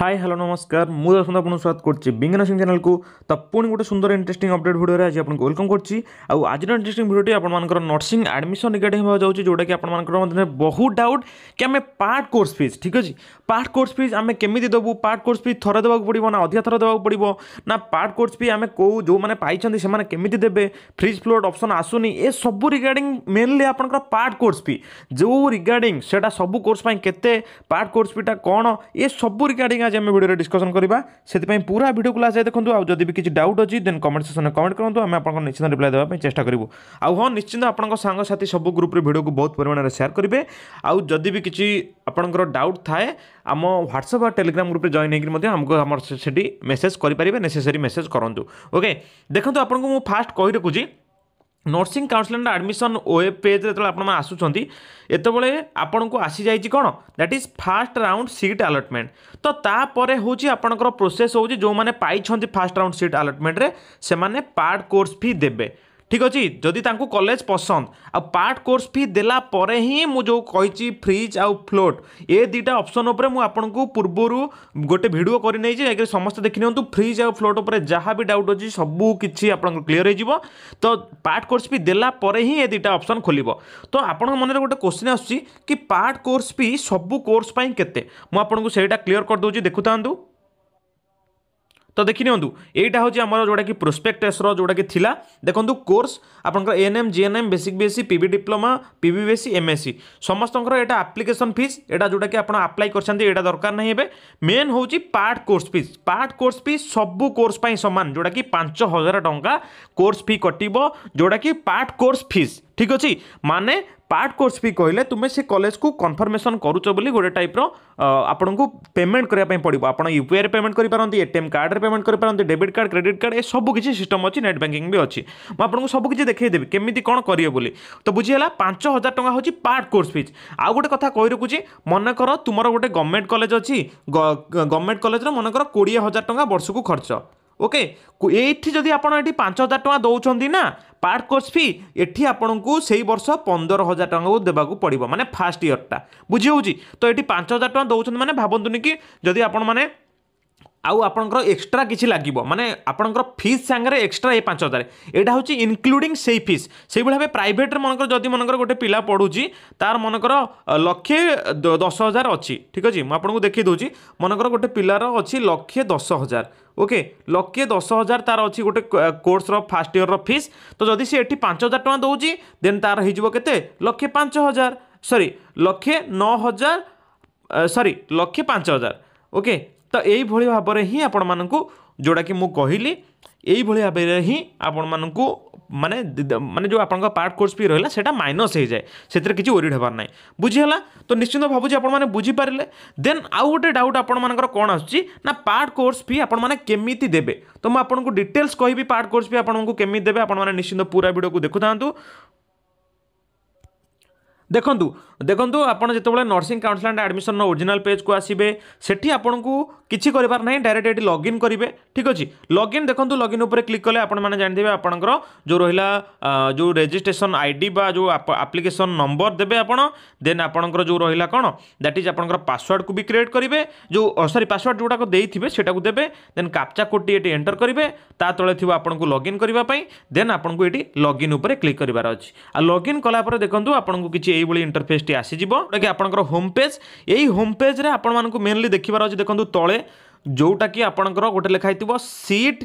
hi hello नमस्कार ମୁଁ ଦର୍ଶନ ଆପଣଙ୍କୁ ସ୍ୱାଗତ କରୁଛି ବିଜ୍ଞାନ ସିଂ ଚ୍ୟାନେଲକୁ ତ ପୁଣି ଗୋଟେ ସୁନ୍ଦର ଇଣ୍ଟରେଷ୍ଟିଂ ଅପଡେଟ୍ ଭିଡ଼ିଓରେ ଆଜି ଆପଣଙ୍କୁ ୱେଲକମ୍ କରୁଛି ଆଉ ଆଜିର ଇଣ୍ଟରେଷ୍ଟିଂ ଭିଡ଼ିଓଟି ଆପଣମାନଙ୍କର ନର୍ସିଂ ଆଡ଼ମିସନ୍ ରିଗାର୍ଡ଼ିଂ ହେବାକୁ ଯାଉଛି ଯେଉଁଟାକି ଆପଣମାନଙ୍କର ମଧ୍ୟରେ ବହୁତ ଡାଉଟ୍ କି ଆମେ ପାର୍ଟ କୋର୍ସ ଫିଜ୍ ଠିକ୍ ଅଛି ପାର୍ଟ କୋର୍ସ ଫିଜ୍ ଆମେ କେମିତି ଦେବୁ ପାର୍ଟ କୋର୍ସ ଫିଜ୍ ଥରେ ଦେବାକୁ ପଡ଼ିବ ନା ଅଧିକା ଥର ଦେବାକୁ ପଡ଼ିବ ନା ପାର୍ଟ କୋର୍ସ ଫି ଆମେ କେଉଁ ଯେଉଁମାନେ ପାଇଛନ୍ତି ସେମାନେ କେମିତି ଦେବେ ଫ୍ରିଜ୍ ଫ୍ଲୋଟ୍ ଅପସନ୍ ଆସୁନି ଏସବୁ ରିଗାର୍ଡ଼ିଂ ମେନ୍ଲି ଆପଣଙ୍କର ପାର୍ଟ କୋର୍ସ ଫି ଯେଉଁ ରିଗାର୍ଡ଼ିଂ ସେଇଟା ସବୁ କୋର୍ସ ପାଇଁ କେତେ ପାର୍ଟ କୋର୍ସ ଫିଟା କ'ଣ ଏସବୁ ରିଗାର୍ଡ଼ିଂ আজ আমি ভিডিওরে ডিসকসন করা সেপাই পুরা ভিডিও ক্লাস যাই দেখুন আদি বি কিছু ডাউট অছি দেন কমেন্ট সেকশনে কমেন্ট করুন আমি আপনার নিশ্চিত রিপ্লাই দেওয়া চেষ্টা করবু আউ হ্যাঁ নিশ্চিত আপনার সাংসাথী সব গ্রুপে ভিডিওকে বহু পরিমাণে সেয়ার করবে আদি বি কিছু আপনার ডাউট থাকে আম হোয়াটসঅ্যাপ আর টেলিগ্রাম গ্রুপে জয়েন হয়ে আমি আমার সেটি মেসেজ করে পারে নেসেসারি মেসেজ করতু ওকে দেখুন আপনার ফার্স্ট কই রাখুছি ନର୍ସିଂ କାଉନସିଲିଂର ଆଡ଼ମିସନ୍ ୱେବ୍ ପେଜ୍ରେ ଯେତେବେଳେ ଆପଣମାନେ ଆସୁଛନ୍ତି ଏତେବେଳେ ଆପଣଙ୍କୁ ଆସିଯାଇଛି କ'ଣ that is first round seat allotment ତ ତାପରେ ହେଉଛି ଆପଣଙ୍କର ପ୍ରୋସେସ୍ ହେଉଛି ଯେଉଁମାନେ ପାଇଛନ୍ତି ଫାର୍ଷ୍ଟ ରାଉଣ୍ଡ ସିଟ୍ ଆଲଟମେଣ୍ଟରେ ସେମାନେ ପାର୍ଟ କୋର୍ସ ଫି ଦେବେ ঠিক ଅଛି ଯଦି ତାଙ୍କୁ କଲେଜ ପସନ୍ଦ ଆଉ ପାର୍ଟ କୋର୍ସ ଫି ଦେଲା ପରେ ହିଁ ମୁଁ ଯେଉଁ କହିଛି ଫ୍ରିଜ୍ ଆଉ ଫ୍ଲୋଟ୍ ଏ ଦୁଇଟା ଅପସନ୍ ଉପରେ ମୁଁ ଆପଣଙ୍କୁ ପୂର୍ବରୁ ଗୋଟେ ଭିଡ଼ିଓ କରିନେଇଛି ଯାହାକି ସମସ୍ତେ ଦେଖିନିଅନ୍ତୁ ଫ୍ରିଜ୍ ଆଉ ଫ୍ଲୋଟ୍ ଉପରେ ଯାହା ବି ଡାଉଟ୍ ଅଛି ସବୁ କିଛି ଆପଣଙ୍କର କ୍ଲିଅର୍ ହେଇଯିବ ତ ପାର୍ଟ କୋର୍ସ ଫି ଦେଲା ପରେ ହିଁ ଏ ଦୁଇଟା ଅପସନ୍ ଖୋଲିବ ତ ଆପଣଙ୍କ ମନରେ ଗୋଟେ କୋଶ୍ଚିନ୍ ଆସୁଛି କି ପାର୍ଟ କୋର୍ସ ଫି ସବୁ କୋର୍ସ ପାଇଁ କେତେ ମୁଁ ଆପଣଙ୍କୁ ସେଇଟା କ୍ଲିଅର୍ କରିଦେଉଛି ଦେଖୁଥାନ୍ତୁ তো দেখি নিউ এইটা হচ্ছে আমার যেটা কি প্রোসপেক্টসর যেটা কি লা দেখুন কোর্স আপনার ANM GNM basic BSc PB diploma PB BSc MSc সমস্তর এটা আপ্লিকেসন ফিজ এটা যেটা কি আপনার আপ্লাই করছেন এটা দরকার না এবে মেন হচ্ছে part course fees part course fees সবু কোর্স পাই সমান যেটা কি পাঁচ হাজার টঙ্কা কোর্স ফি কটিব যেটা কি পার্ট কোর্স ফিজ ঠিক আছে মানে ପାର୍ଟ କୋର୍ସ ଫି କହିଲେ ତୁମେ ସେ କଲେଜକୁ କନଫର୍ମେସନ୍ କରୁଛ ବୋଲି ଗୋଟେ ଟାଇପ୍ର ଆପଣଙ୍କୁ ପେମେଣ୍ଟ କରିବା ପାଇଁ ପଡ଼ିବ ଆପଣ ୟୁପିଆଇରେ ପେମେଣ୍ଟ କରିପାରନ୍ତି ଏଟିଏମ୍ କାର୍ଡ଼ରେ ପେମେଣ୍ଟ କରିପାରନ୍ତି ଡେବିଟ୍ କାର୍ଡ଼ କ୍ରେଡ଼ିଟ୍ କାର୍ଡ଼ ଏ ସବୁ କିଛି ସିଷ୍ଟମ୍ ଅଛି ନେଟ୍ ବ୍ୟାଙ୍କିଂ ବି ଅଛି ମୁଁ ଆପଣଙ୍କୁ ସବୁ କିଛି ଦେଖେଇଦେବି କେମିତି କ'ଣ କରିବେ ବୋଲି ତ ବୁଝିହେଲା ପାଞ୍ଚ ହଜାର ଟଙ୍କା ହେଉଛି ପାର୍ଟ କୋର୍ସ ଫିଜ୍ ଆଉ ଗୋଟେ କଥା କହି ରଖୁଛି ମନେକର ତୁମର ଗୋଟେ ଗଭର୍ଣ୍ଣମେଣ୍ଟ କଲେଜ ଅଛି ଗଭର୍ଣ୍ଣମେଣ୍ଟ କଲେଜର ମନେକର କୋଡ଼ିଏ ହଜାର ଟଙ୍କା ବର୍ଷକୁ ଖର୍ଚ୍ଚ ଓକେ ଏଇଠି ଯଦି ଆପଣ ଏଠି ପାଞ୍ଚ ହଜାର ଟଙ୍କା ଦେଉଛନ୍ତି ନା পার্ট কোর্স ফি এটি আপনার সেই বর্ষ পনেরো হাজার টাকা দেওয়া পড়ব মানে ফার্স্ট ইয়রটা বুঝি হচ্ছে তো এটি পাঁচ হাজার টাকা দৌঁচ মানে ভাবতুনি কি যদি আপনার আউ আপনার এক্সট্রা কিছু লাগিব মানে আপনার ফিজ সাংরে এক্সট্রা এই পাঁচ হাজার এটা হচ্ছে ইনক্লুডিং সেই ফিজ সেইভাবে ভাবে প্রাইভেটরে মনে যদি মনে গোটে পিলা পড়ুছি তার মনে লক্ষে দশ হাজার অছি ঠিক আছে মু আপনার দেখি দেছি মনে গোটে পিলার অছি লক্ষে দশ হাজার ওকে লক্ষে দশ হাজার তার অছি গোটে কোর্সর ফার্স্ট ইয়রর ফিজ তো যদি সে এটি পাঁচ হাজার টাকা দেଉଛି দেন তার হয়ে যাব কেতে লক্ষে পাঁচ হাজার সরি লক্ষে ন হাজার সরি লক্ষে পাঁচ হাজার ওকে तो यही भाव में ही आपण मानक जोड़ा कि मुझे कहली यही भाव हिं आपण मानक मानने मानने जो आप पार्ट कोर्स भी रहा है माइनस हो जाए से किसी ओरीड हबार ना बुझीगला तो निश्चिंत भावी आप बुझीपारे देन आउ गोटे डाउट आपर कौन आस पार्ट कोर्स भी आपति देते तो मुझे डिटेल्स कहि पार्ट कोर्स भी आपको केमी देते आपने निश्चिंत पूरा भिडियो को देखु था ଦେଖନ୍ତୁ ଦେଖନ୍ତୁ ଆପଣ ଯେତେବେଳେ ନର୍ସିଂ କାଉନସିଲାଣ୍ଟ ଆଡ଼ମିସନର ଓରିଜିନାଲ୍ ପେଜ୍କୁ ଆସିବେ ସେଠି ଆପଣଙ୍କୁ କିଛି କରିବାର ନାହିଁ ଡାଇରେକ୍ଟ ଏଠି ଲଗ୍ଇନ୍ କରିବେ ଠିକ୍ ଅଛି ଲଗ୍ଇନ୍ ଦେଖନ୍ତୁ ଲଗ୍ଇନ୍ ଉପରେ କ୍ଲିକ୍ କଲେ ଆପଣମାନେ ଜାଣିଥିବେ ଆପଣଙ୍କର ଯେଉଁ ରହିଲା ଯେଉଁ ରେଜିଷ୍ଟ୍ରେସନ୍ ଆଇ ଡି ବା ଯେଉଁ ଆପ୍ଲିକେସନ୍ ନମ୍ବର ଦେବେ ଆପଣ ଦେନ୍ ଆପଣଙ୍କର ଯେଉଁ ରହିଲା କ'ଣ ଦ୍ୟାଟ୍ ଇଜ୍ ଆପଣଙ୍କର ପାସୱାର୍ଡ଼କୁ ବି କ୍ରିଏଟ୍ କରିବେ ଯେଉଁ ସରି ପାସୱାର୍ଡ଼ ଯେଉଁଟାକୁ ଦେଇଥିବେ ସେଟାକୁ ଦେବେ ଦେନ୍ କାପ୍ଚା କୋଡ଼ଟି ଏଠି ଏଣ୍ଟର କରିବେ ତା ତଳେ ଥିବ ଆପଣଙ୍କୁ ଲଗ୍ଇନ୍ କରିବା ପାଇଁ ଦେନ୍ ଆପଣଙ୍କୁ ଏଠି ଲଗ୍ଇନ୍ ଉପରେ କ୍ଲିକ୍ କରିବାର ଅଛି ଆଉ ଲଗ୍ଇନ୍ କଲା ପରେ ଦେଖନ୍ତୁ ଆପଣଙ୍କୁ କିଛି এইভাবে ইন্টরফেসটি আসিযোগ যেটাকি আপনার হোম পেজ এই হোম পেজ্রে আপনার মেনলি দেখবার অনেক দেখুন তলে ଯେଉଁଟାକି ଆପଣଙ୍କର ଗୋଟେ ଲେଖା ହେଇଥିବ ସିଟ୍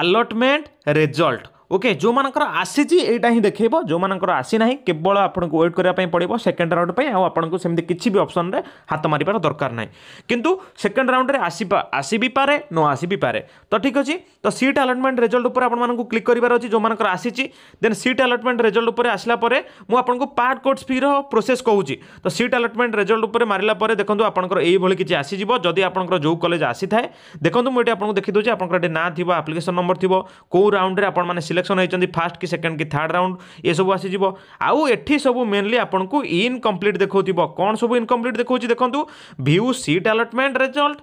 ଆଲଟମେଣ୍ଟ ରେଜଲ୍ଟ ওকে ଯେଉଁମାନଙ୍କର ଆସିଛି ଏଇଟା ହିଁ ଦେଖେଇବ ଯେଉଁମାନଙ୍କର ଆସିନାହିଁ କେବଳ ଆପଣଙ୍କୁ ୱେଟ୍ କରିବା ପାଇଁ ପଡ଼ିବ ସେକେଣ୍ଡ ରାଉଣ୍ଡ ପାଇଁ ଆଉ ଆପଣଙ୍କୁ ସେମିତି କିଛି ବି ଅପସନ୍ରେ ହାତ ମାରିବାର ଦରକାର ନାହିଁ କିନ୍ତୁ ସେକେଣ୍ଡ ରାଉଣ୍ଡରେ ଆସି ଆସି ବି ପାରେ ନ ଆସି ବି ପାରେ ତ ଠିକ୍ ଅଛି ତ ସିଟ୍ ଆଲଟମେଣ୍ଟ ରେଜଲ୍ଟ ଉପରେ ଆପଣମାନଙ୍କୁ କ୍ଲିକ୍ କରିବାର ଅଛି ଯେଉଁମାନଙ୍କର ଆସିଛି ଦେନ୍ ସିଟ୍ ଆଲଟମେଣ୍ଟ ରେଜଲ୍ଟ ଉପରେ ଆସିଲା ପରେ ମୁଁ ଆପଣଙ୍କୁ ପାର୍ଟ କୋର୍ସ ଫିର ପ୍ରୋସେସ୍ କହୁଛି ତ ସିଟ୍ ଆଲଟମେଣ୍ଟ ରେଜଲ୍ଟ ଉପରେ ମାରିଲା ପରେ ଦେଖନ୍ତୁ ଆପଣଙ୍କର ଏଇଭଳି କିଛି ଆସିଯିବ ଯଦି ଆପଣଙ୍କର ଯେଉଁ କଲେଜ ଆସିଥାଏ ଦେଖନ୍ତୁ ମୁଁ ଏଠି ଆପଣଙ୍କୁ ଦେଖିଦେଉଛି ଆପଣଙ୍କର ଏଠି ନାଁ ଥିବ ଆପ୍ଲିକେସନ୍ ନମ୍ବର ଥିବ କେଉଁ ରାଉଣ୍ଡରେ ଆପଣମାନେ सिलेक्शन होती फास्ट कि सेकेंड कि थार्ड राउंड ये सब आसीज आउ एटी मेनली आपको इनकम्प्लीट देखा कौन सब इनकम्प्लीट देखा देखो view seat allotment result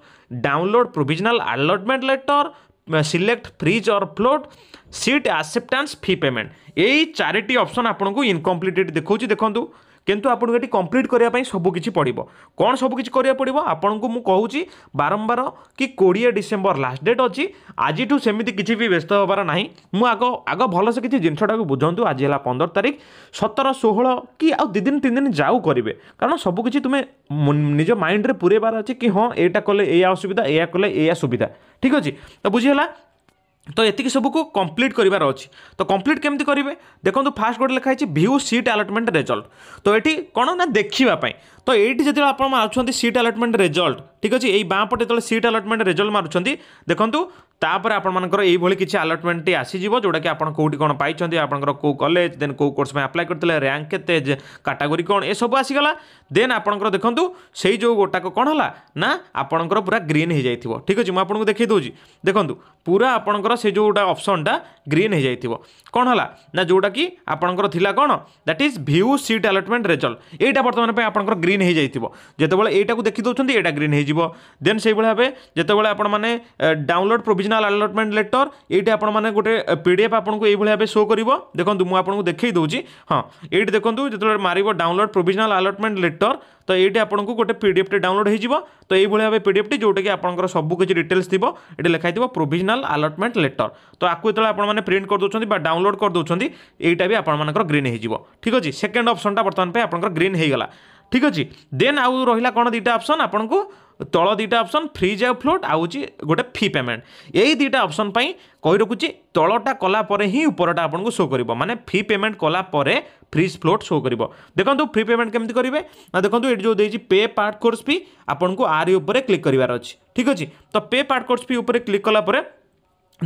download provisional allotment letter select freeze और float seat acceptance fee payment यही चारिटी ऑप्शन आपको इनकम्प्लीट देखा देखो କିନ୍ତୁ ଆପଣଙ୍କୁ ଏଠି କମ୍ପ୍ଲିଟ୍ କରିବା ପାଇଁ ସବୁକିଛି ପଡ଼ିବ କ'ଣ ସବୁକିଛି କରିବାକୁ ପଡ଼ିବ ଆପଣଙ୍କୁ ମୁଁ କହୁଛି ବାରମ୍ବାର କି କୋଡ଼ିଏ ଡିସେମ୍ବର ଲାଷ୍ଟ ଡେଟ୍ ଅଛି ଆଜିଠୁ ସେମିତି କିଛି ବି ବ୍ୟସ୍ତ ହେବାର ନାହିଁ ମୁଁ ଆଗ ଆଗ ଭଲସେ କିଛି ଜିନିଷଟାକୁ ବୁଝନ୍ତୁ ଆଜି ହେଲା ପନ୍ଦର ତାରିଖ ସତର ଷୋହଳ କି ଆଉ ଦୁଇ ଦିନ ତିନି ଦିନ ଯାଉ କରିବେ କାରଣ ସବୁକିଛି ତୁମେ ନିଜ ମାଇଣ୍ଡରେ ପୁରେଇବାର ଅଛି କି ହଁ ଏଇଟା କଲେ ଏଇଆ ଅସୁବିଧା ଏଇଆ କଲେ ଏଇଆ ସୁବିଧା ଠିକ୍ ଅଛି ତ ବୁଝିହେଲା ତ ଏତିକି ସବୁକୁ କମ୍ପ୍ଲିଟ୍ କରିବାର ଅଛି ତ କମ୍ପ୍ଲିଟ୍ କେମିତି କରିବେ ଦେଖନ୍ତୁ ଫାର୍ଷ୍ଟ ଗୋଟେ ଲେଖା ହେଇଛି ଭିୟୁ ସିଟ୍ ଆଲଟମେଣ୍ଟ ରେଜଲ୍ଟ ତ ଏଠି କ'ଣ ନା ଦେଖିବା ପାଇଁ ତ ଏଇଠି ଯେତେବେଳେ ଆପଣ ମାରୁଛନ୍ତି ସିଟ୍ ଆଲଟମେଣ୍ଟ ରେଜଲ୍ଟ ଠିକ୍ ଅଛି ଏଇ ବାଁ ପଟେ ଯେତେବେଳେ ସିଟ୍ ଆଲଟମେଣ୍ଟ ରେଜଲ୍ଟ ମାରୁଛନ୍ତି ଦେଖନ୍ତୁ তাপরে আপনার এইভাবে কিছু আলটমেন্টটি যেটা কি আপনার কেউটি কোণ পাইছেন আপনার কেউ কলেজ দেন কেউ কোর্স আপ্লাই করলে র্যাঙ্ক কে কাটাগোরি কোণ এসব আসিগাল দেন আপনার দেখুন সেই যে গোটাক কোণ হল না আপনার পুরা গ্রিন হয়ে যাই ঠিক আছে আপনার দেখে দেছি দেখুন পুরা আপনার সেই যেটা অপশনটা গ্রিন হয়ে যাই কোণ হল না যেটা কি আপনার লা কোণ that is view seat allotment result এইটা বর্তমানে আপনার গ্রিন হয়ে যাই যেতবে এইটা দেখি দেখ এটা গ্রিন হয়ে যাব দেন সেইভাবে ভাবে যেতবে আপনার download provision original allotment letter ଏଇଠି ଆପଣମାନେ ଗୋଟେ ପି ଡି ଏଫ୍ ଆପଣଙ୍କୁ ଏଇଭଳି ଭାବେ ଶୋ କରିବ ଦେଖନ୍ତୁ ମୁଁ ଆପଣଙ୍କୁ ଦେଖାଇ ଦେଉଛି ହଁ ଏଇଠି ଦେଖନ୍ତୁ ଯେତେବେଳେ ମାରିବ ଡାଉନଲୋଡ଼ ପ୍ରୋଭିଜନାଲ ଆଲଟମେଣ୍ଟ ଲେଟର ତ ଏଇଠି ଆପଣଙ୍କୁ ଗୋଟେ ପି ଡି ଏଫ୍ଟି ଡାଉନଲୋଡ଼ ହେଇଯିବ ତ ଏଇଭଳି ଭାବେ ପି ଡି ଏଫ୍ଟି ଯେଉଁଟାକି ଆପଣଙ୍କର ସବୁ କିଛି ଡିଟେଲ୍ସ ଥିବ ଏଠି ଲେଖାଇଥିବ ପ୍ରୋଭିଜନାଲ ଆଲଟମେଣ୍ଟ ଲେଟର ତ ଆକୁ ଯେତେବେଳେ ଆପଣମାନେ ପ୍ରିଣ୍ଟ କରିଦେଉଛନ୍ତି ବା ଡାଉନଲୋଡ଼ କରିଦେଉଛନ୍ତି ଏଇଟା ବି ଆପଣମାନଙ୍କର ଗ୍ରୀନ୍ ହେଇଯିବ ଠିକ୍ ଅଛି ସେକେଣ୍ଡ ଅପସନଟା ବର୍ତ୍ତମାନ ପାଇଁ ଆପଣଙ୍କର ଗ୍ରୀନ୍ ହେଇଗଲା ঠিক আছে দেন আউ রহিলা কোন দুইটা অপশন আপনার ତଳ ଦୁଇଟା ଅପସନ୍ ଫ୍ରିଜ୍ ଆଉ ଫ୍ଲୋଟ୍ ଆଉ ହେଉଛି ଗୋଟେ ଫି ପେମେଣ୍ଟ ଏଇ ଦୁଇଟା ଅପସନ୍ ପାଇଁ କହି ରଖୁଛି ତଳଟା କଲା ପରେ ହିଁ ଉପରଟା ଆପଣଙ୍କୁ ଶୋ କରିବ ମାନେ ଫ୍ରି ପେମେଣ୍ଟ କଲା ପରେ ଫ୍ରିଜ୍ ଫ୍ଲୋଟ୍ ଶୋ କରିବ ଦେଖନ୍ତୁ ଫ୍ରି ପେମେଣ୍ଟ କେମିତି କରିବେ ନା ଦେଖନ୍ତୁ ଏଠି ଯେଉଁ ଦେଇଛି ପେ ପାର୍ଟ କୋର୍ସ ଫି ଆପଣଙ୍କୁ ଆରି ଉପରେ କ୍ଲିକ୍ କରିବାର ଅଛି ଠିକ୍ ଅଛି ତ ପେ ପାର୍ଟ କୋର୍ସ ଫି ଉପରେ କ୍ଲିକ୍ କଲା ପରେ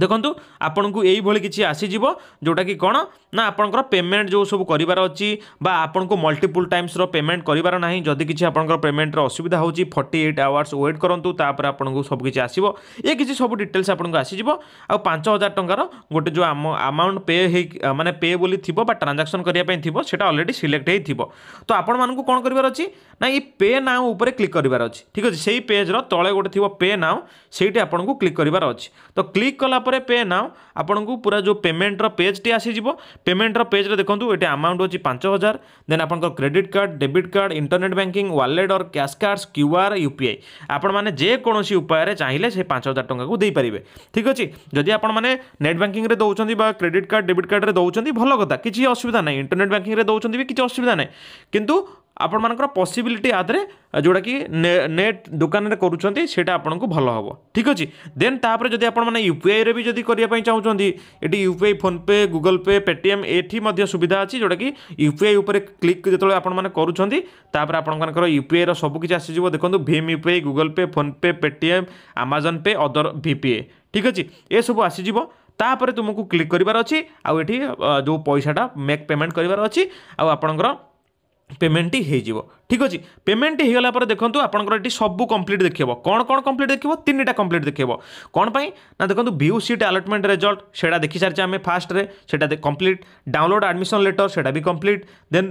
ଦେଖନ୍ତୁ ଆପଣଙ୍କୁ ଏଇଭଳି କିଛି ଆସିଯିବ ଯେଉଁଟାକି କ'ଣ ନା ଆପଣଙ୍କର ପେମେଣ୍ଟ ଯେଉଁ ସବୁ କରିବାର ଅଛି ବା ଆପଣଙ୍କୁ ମଲ୍ଟିପୁଲ୍ ଟାଇମ୍ସର ପେମେଣ୍ଟ କରିବାର ନାହିଁ ଯଦି କିଛି ଆପଣଙ୍କର ପେମେଣ୍ଟର ଅସୁବିଧା ହେଉଛି ଫର୍ଟି ଏଇଟ୍ ଆୱାର୍ସ ୱେଟ୍ କରନ୍ତୁ ତାପରେ ଆପଣଙ୍କୁ ସବୁ କିଛି ଆସିବ ଏ କିଛି ସବୁ ଡିଟେଲ୍ସ ଆପଣଙ୍କୁ ଆସିଯିବ ଆଉ ପାଞ୍ଚ ହଜାର ଟଙ୍କାର ଗୋଟେ ଯେଉଁ ଆମ ଆମାଉଣ୍ଟ ପେ ହେଇ ମାନେ ପେ ବୋଲି ଥିବ ବା ଟ୍ରାନ୍ଜାକ୍ସନ୍ କରିବା ପାଇଁ ଥିବ ସେଇଟା ଅଲରେଡ଼ି ସିଲେକ୍ଟ ହେଇଥିବ ତ ଆପଣମାନଙ୍କୁ କ'ଣ କରିବାର ଅଛି ନା ଏଇ ପେ ନାଓ ଉପରେ କ୍ଲିକ୍ କରିବାର ଅଛି ଠିକ୍ ଅଛି ସେଇ ପେଜ୍ର ତଳେ ଗୋଟେ ଥିବ ପେ ନାଓ ସେଇଠି ଆପଣଙ୍କୁ କ୍ଲିକ୍ କରିବାର ଅଛି ତ କ୍ଲିକ୍ କଲା सरला पे नाउ आपन को पूरा जो पेमेंट रेजटे आसीज पेमेंट रेज देखो ये आमाउंट अच्छी पांच हजार देन आप credit card debit card internet banking wallet और क्या कार्ड क्यू आर यूपीआई आपोसी उपाय चाहिए से पांच हजार टाक पारे ठीक अच्छे जदि नेट बैंकिंग में दौरान क्रेडिट कार्ड डेबिट कार्ड में दौरान भल कता किसी असुविधा ना इंटरनेट बैंकिंग में दौरान भी किसी असुविधा ना कितु ଆପଣମାନଙ୍କର ପସିବିଲିଟି ଆଧରେ ଯେଉଁଟାକି ନେଟ୍ ଦୋକାନରେ କରୁଛନ୍ତି ସେଇଟା ଆପଣଙ୍କୁ ଭଲ ହେବ ଠିକ୍ ଅଛି ଦେନ୍ ତାପରେ ଯଦି ଆପଣମାନେ ୟୁ ପି ଆଇରେ ବି ଯଦି କରିବା ପାଇଁ ଚାହୁଁଛନ୍ତି ଏଠି U P I PhonePe Google Pay Paytm ଏଠି ମଧ୍ୟ ସୁବିଧା ଅଛି ଯେଉଁଟାକି ୟୁ ପି ଆଇ ଉପରେ କ୍ଲିକ୍ ଯେତେବେଳେ ଆପଣମାନେ କରୁଛନ୍ତି ତାପରେ ଆପଣମାନଙ୍କର ୟୁ ପି ଆଇର ସବୁକିଛି ଆସିଯିବ ଦେଖନ୍ତୁ ଭୀମ୍ U P I Google Pay PhonePe Paytm Amazon Pay other V P A ଠିକ୍ ଅଛି ଏସବୁ ଆସିଯିବ ତାପରେ ତୁମକୁ କ୍ଲିକ୍ କରିବାର ଅଛି ଆଉ ଏଠି ଯେଉଁ ପଇସାଟା ମେକ୍ ପେମେଣ୍ଟ କରିବାର ଅଛି ଆଉ ଆପଣଙ୍କର पेमेंट ही हो ঠিক আছে পেমেন্ট হয়ে পরে দেখুন আপনার এটি সবু কমপ্লিট দেখব কোণ কোণ কমপ্লিট দেখব তিনটা কমপ্লিট দেখব কোণ পাই না দেখুন ভিউ সিট আলটমেন্ট রেজল্ট সেটা দেখি সারিছে আমি ফার্স্টে সেটা কমপ্লিট ডাউনলোড আডমিশন লেটর সেটা বি complete then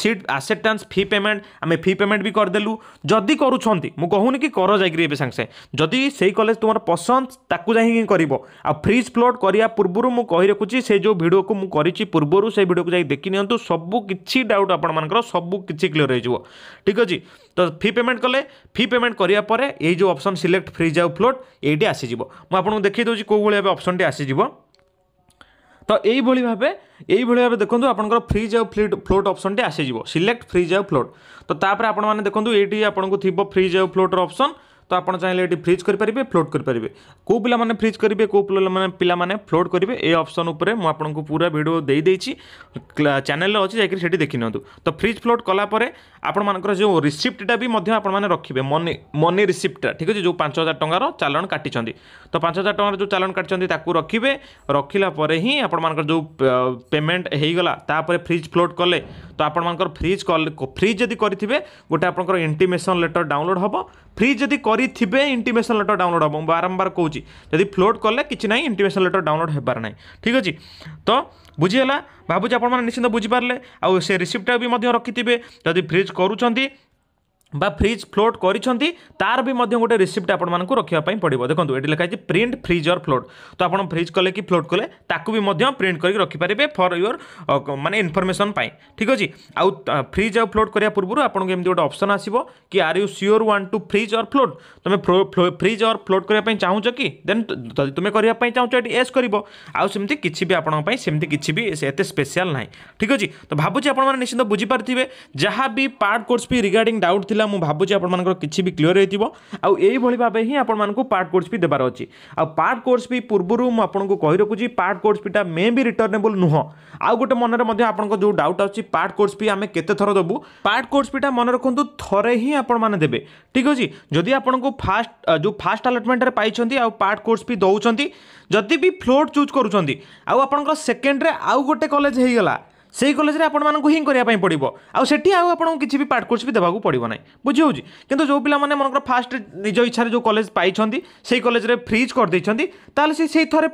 seat acceptance fee payment আমি ফি পেমেন্ট বি করেদেলু যদি করুছেন মু কহুনি কি কর যাই এবে সাংে সাংে যদি সেই কলেজ তোমার পসন্দ তাকে যাই করব আ্রিজ ফ্লোট করা পূর্ব মু রাখুছি সেই যে ভিডিওকে মু করেছি পূর্বর সেই ভিডিওকে যাই দেখি নিহত সবু কিছু ডাউট আপনার সবু কিছু ক্লিয়ার ହେଇଯିବ ଠିକ୍ ଅଛି ତ ଫି ପେମେଣ୍ଟ କଲେ ଫି ପେମେଣ୍ଟ କରିବା ପରେ ଏଇ ଯେଉଁ ଅପସନ୍ ସିଲେକ୍ଟ ଫ୍ରିଜ୍ ଆଉ ଫ୍ଲୋଟ୍ ଏଇଟି ଆସିଯିବ ମୁଁ ଆପଣଙ୍କୁ ଦେଖେଇ ଦେଉଛି କେଉଁ ଭଳି ଭାବେ ଅପସନ୍ଟି ଆସିଯିବ ତ ଏଇଭଳି ଭାବେ ଏଇଭଳି ଭାବେ ଦେଖନ୍ତୁ ଆପଣଙ୍କର ଫ୍ରିଜ୍ ଆଉ ଫ୍ଲୋଟ୍ ଅପସନ୍ଟି ଆସିଯିବ ସିଲେକ୍ଟ ଫ୍ରିଜ୍ ଆଉ ଫ୍ଲୋଟ୍ ତ ତାପରେ ଆପଣମାନେ ଦେଖନ୍ତୁ ଏଇଠି ଆପଣଙ୍କୁ ଥିବ ଫ୍ରିଜ୍ ଆଉ ଫ୍ଲୋଟ୍ର ଅପସନ୍ ତ ଆପଣ ଚାହିଁଲେ ଏଠି ଫ୍ରିଜ୍ କରିପାରିବେ ଫ୍ଲୋଟ୍ କରିପାରିବେ କେଉଁ ପିଲାମାନେ ଫ୍ରିଜ୍ କରିବେ କେଉଁ ପିଲାମାନେ ପିଲାମାନେ ଫ୍ଲୋଟ୍ କରିବେ ଏ ଅପସନ୍ ଉପରେ ମୁଁ ଆପଣଙ୍କୁ ପୁରା ଭିଡ଼ିଓ ଦେଇଦେଇଛି ଚ୍ୟାନେଲ୍ରେ ଅଛି ଯାଇକି ସେଠି ଦେଖିନିଅନ୍ତୁ ତ ଫ୍ରିଜ୍ ଫ୍ଲୋଟ୍ କଲା ପରେ ଆପଣମାନଙ୍କର ଯେଉଁ ରିସିପ୍ଟଟା ବି ମଧ୍ୟ ଆପଣମାନେ ରଖିବେ ମନି ମନି ରିସିପ୍ଟଟା ଠିକ୍ ଅଛି ଯେଉଁ ପାଞ୍ଚ ହଜାର ଟଙ୍କାର ଚାଲାଣ କାଟିଛନ୍ତି ତ ପାଞ୍ଚ ହଜାର ଟଙ୍କାର ଯେଉଁ ଚାଲାଣ କାଟିଛନ୍ତି ତାକୁ ରଖିବେ ରଖିଲା ପରେ ହିଁ ଆପଣମାନଙ୍କର ଯେଉଁ ପେମେଣ୍ଟ ହେଇଗଲା ତାପରେ ଫ୍ରିଜ୍ ଫ୍ଲୋଟ୍ କଲେ ତ ଆପଣମାନଙ୍କର ଫ୍ରିଜ୍ ଫ୍ରିଜ୍ ଯଦି କରିଥିବେ ଗୋଟେ ଆପଣଙ୍କର ଇଣ୍ଟିମେସନ୍ ଲେଟର୍ ଡାଉନଲୋଡ଼୍ ହେବ ফ্রি যদি করে ইন্টিমেসন লেটর ডাউনলোড হব বারম্বার কৌছি যদি ফ্লোট কলে কিছু না ইন্টিমেসন লেটর ডাউনলোড হবার না ঠিক আছে তো বুঝিগলা ভাবুছি আপনার নিশ্চিন্ত বুঝিপারে আউ সে রিসিপ্টটা বি রক্ষিথে যদি ফ্রিজ করুচার বা ফ্রিজ ফ্লোଟ୍ କରିଛନ୍ତି ତାର ବି ମଧ୍ୟ ଗୋଟେ ରିସିପ୍ଟ ଆପଣମାନଙ୍କୁ ରଖିବା ପାଇଁ ପଡ଼ିବ ଦେଖନ୍ତୁ ଏଠି ଲେଖା ହେଇଛି ପ୍ରିଣ୍ଟ ଫ୍ରିଜ୍ ଅର୍ ଫ୍ଲୋଟ୍ ତ ଆପଣ ଫ୍ରିଜ୍ କଲେ କି ଫ୍ଲୋଟ୍ କଲେ ତାକୁ ବି ମଧ୍ୟ ପ୍ରିଣ୍ଟ କରିକି ରଖିପାରିବେ ଫର୍ ୟୋର୍ ମାନେ ଇନଫର୍ମେସନ୍ ପାଇଁ ଠିକ୍ ଅଛି ଆଉ ଫ୍ରିଜ୍ ଆଉ ଫ୍ଲୋଟ୍ କରିବା ପୂର୍ବରୁ ଆପଣଙ୍କୁ ଏମିତି ଗୋଟେ ଅପସନ୍ ଆସିବ କି are you sure want to freeze or float ତୁମେ ଫ୍ରିଜ୍ ଅର୍ ଫ୍ଲୋଟ୍ କରିବା ପାଇଁ ଚାହୁଁଛ କି ଦେନ୍ ଯଦି ତୁମେ କରିବା ପାଇଁ ଚାହୁଁଛ ଏଠି ଏସ୍ କରିବ ଆଉ ସେମିତି କିଛି ବି ଆପଣଙ୍କ ପାଇଁ ସେମିତି କିଛି ବି ଏତେ ସ୍ପେଶିଆଲ୍ ନାହିଁ ଠିକ୍ ଅଛି ତ ଭାବୁଛି ଆପଣମାନେ ନିଶ୍ଚିନ୍ତ ବୁଝିପାରିଥିବେ ଯାହା ବି ପାର୍ଟ କୋର୍ସ ବି ରିଗାର୍ଡ଼ିଂ ଡାଉଟ୍ ଥିଲା ରହିଲା ମୁଁ ଭାବୁଛି ଆପଣମାନଙ୍କର କିଛି ବି କ୍ଲିଅର୍ ହେଇଥିବ ଆଉ ଏଇଭଳି ଭାବେ ହିଁ ଆପଣମାନଙ୍କୁ ପାର୍ଟ କୋର୍ସ ବି ଦେବାର ଅଛି ଆଉ ପାର୍ଟ କୋର୍ସ ବି ପୂର୍ବରୁ ମୁଁ ଆପଣଙ୍କୁ କହି ରଖୁଛି ପାର୍ଟ କୋର୍ସ ବିଟା ମେ ବି ରିଟର୍ନେବୁଲ୍ ନୁହଁ ଆଉ ଗୋଟେ ମନରେ ମଧ୍ୟ ଆପଣଙ୍କ ଯେଉଁ ଡାଉଟ୍ ଆସୁଛି ପାର୍ଟ କୋର୍ସ ବି ଆମେ କେତେ ଥର ଦେବୁ ପାର୍ଟ କୋର୍ସ ବିଟା ମନେ ରଖନ୍ତୁ ଥରେ ହିଁ ଆପଣମାନେ ଦେବେ ଠିକ୍ ଅଛି ଯଦି ଆପଣଙ୍କୁ ଫାଷ୍ଟ ଯେଉଁ ଫାଷ୍ଟ ଆଲଟମେଣ୍ଟରେ ପାଇଛନ୍ତି ଆଉ ପାର୍ଟ କୋର୍ସ ବି ଦେଉଛନ୍ତି ଯଦି ବି ଫ୍ଲୋଟ୍ ଚୁଜ୍ କରୁଛନ୍ତି ଆଉ ଆପଣଙ୍କର ସେକେଣ୍ଡରେ ଆଉ ଗୋଟେ କଲେଜ ହେଇଗଲା সেই কলেজে ଆପଣମାନଙ୍କୁ ହିଁ କରିବା ପାଇଁ ପଡ଼ିବ ଆଉ ସେଠି ଆଉ ଆପଣଙ୍କୁ କିଛି ବି ପାର୍ଟ କୋର୍ସ ବି ଦେବାକୁ ପଡ଼ିବ ନାହିଁ ବୁଝିହେଉଛି କିନ୍ତୁ ଯେଉଁ ପିଲାମାନେ ମନେକର ଫାଷ୍ଟ ନିଜ ଇଚ୍ଛାରେ ଯେଉଁ କଲେଜ ପାଇଛନ୍ତି ସେଇ କଲେଜରେ ଫ୍ରିଜ୍ କରିଦେଇଛନ୍ତି ତାହେଲେ ସେ ସେଇ ଥରେ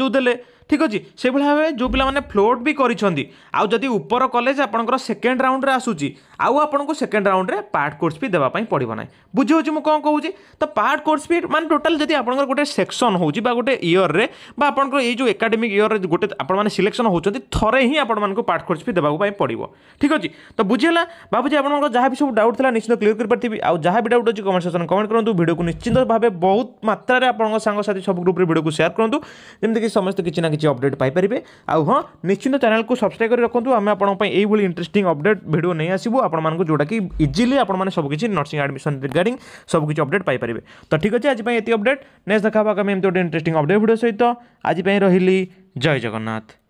ଯେଉଁ ଦେଲେ ঠিক ଅଛି ସେଭଳି ଭାବେ ଯେଉଁ ପିଲାମାନେ ଫ୍ଲୋଟ୍ ବି କରିଛନ୍ତି ଆଉ ଯଦି ଉପର କଲେଜ ଆପଣଙ୍କର ସେକେଣ୍ଡ ରାଉଣ୍ଡରେ ଆସୁଛି ଆଉ ଆପଣଙ୍କୁ ସେକେଣ୍ଡ ରାଉଣ୍ଡରେ ପାର୍ଟ କୋର୍ସ ବି ଦେବା ପାଇଁ ପଡ଼ିବ ନାହିଁ ବୁଝିହେଉଛି ମୁଁ କ'ଣ କହୁଛି ତ ପାର୍ଟ କୋର୍ସ ବି ମାନେ ଟୋଟାଲ୍ ଯଦି ଆପଣଙ୍କର ଗୋଟେ ସେକ୍ସନ୍ ହେଉଛି ବା ଗୋଟେ ଇୟର୍ରେ ବା ଆପଣଙ୍କର ଏଇ ଯେଉଁ ଏକାଡେମିକ୍ ଇୟର୍ରେ ଗୋଟେ ଆପଣମାନେ ସିଲେକ୍ସନ୍ ହେଉଛନ୍ତି ଥରେ ହିଁ ଆପଣମାନଙ୍କୁ ପାର୍ଟ କୋର୍ସ ବି ଦେବାକୁ ପାଇଁ ପଡ଼ିବ ଠିକ୍ ଅଛି ତ ବୁଝିହେଲା ଭାବୁଛି ଆପଣଙ୍କର ଯାହା ବି ସବୁ ଡାଉଟ୍ ଥିଲା ନିଶ୍ଚିତ କ୍ଲିୟର୍ କରିପାରିଥିବି ଆଉ ଯାହା ବି ଡାଉଟ୍ ଅଛି କମେଣ୍ଟ ସେକ୍ସନ୍ କମେଣ୍ଟ କରନ୍ତୁ ଭିଡ଼ିଓକୁ ନିଶ୍ଚିତ ଭାବେ ବହୁତ ମାତ୍ରାରେ ଆପଣଙ୍କ ସାଙ୍ଗସାଥି ସବୁ ଗ୍ରୁପ୍ରେ ଭିଡ଼ିଓକୁ ସେୟାର କରନ୍ତୁ ଯେମିତିକି ସମସ୍ତେ କିଛି ନା କିଛି ଅପଡ଼େଟ୍ ପାଇପାରିବେ ଆଉ ହଁ ନିଶ୍ଚିନ୍ତ ଚ୍ୟାନେଲ୍କୁ ସବସ୍କ୍ରାଇବ୍ କରି ରଖନ୍ତୁ ଆମେ ଆପଣଙ୍କ ପାଇଁ ଏଇଭଳି ଇଣ୍ଟରେଷ୍ଟିଂ ଅପଡ଼େଟ୍ ଭିଡ଼ିଓ ନେଇ ଆସିବୁ ଆପଣମାନଙ୍କୁ ଯେଉଁଟାକି ଇଜିଲି ଆପଣମାନେ ସବୁକିଛି ନର୍ସିଂ ଆଡ଼ମିସନ୍ ରିଗାର୍ଡିଂ ସବୁକିଛି ଅପଡ଼େଟ୍ ପାଇପାରିବେ ତ ଠିକ୍ ଅଛି ଆଜି ପାଇଁ ଏତିକି ଅପଡ଼େଟ୍ ନେକ୍ସଟ ଦେଖା ହେବା ଆମେ ଏମିତି ଗୋଟେ ଇଣ୍ଟରେଷ୍ଟିଂ ଅପଡ଼େଟ୍ ଭିଡ଼ିଓ ସହିତ ଆଜି ପାଇଁ ରହିଲି ଜୟ ଜଗନ୍ନାଥ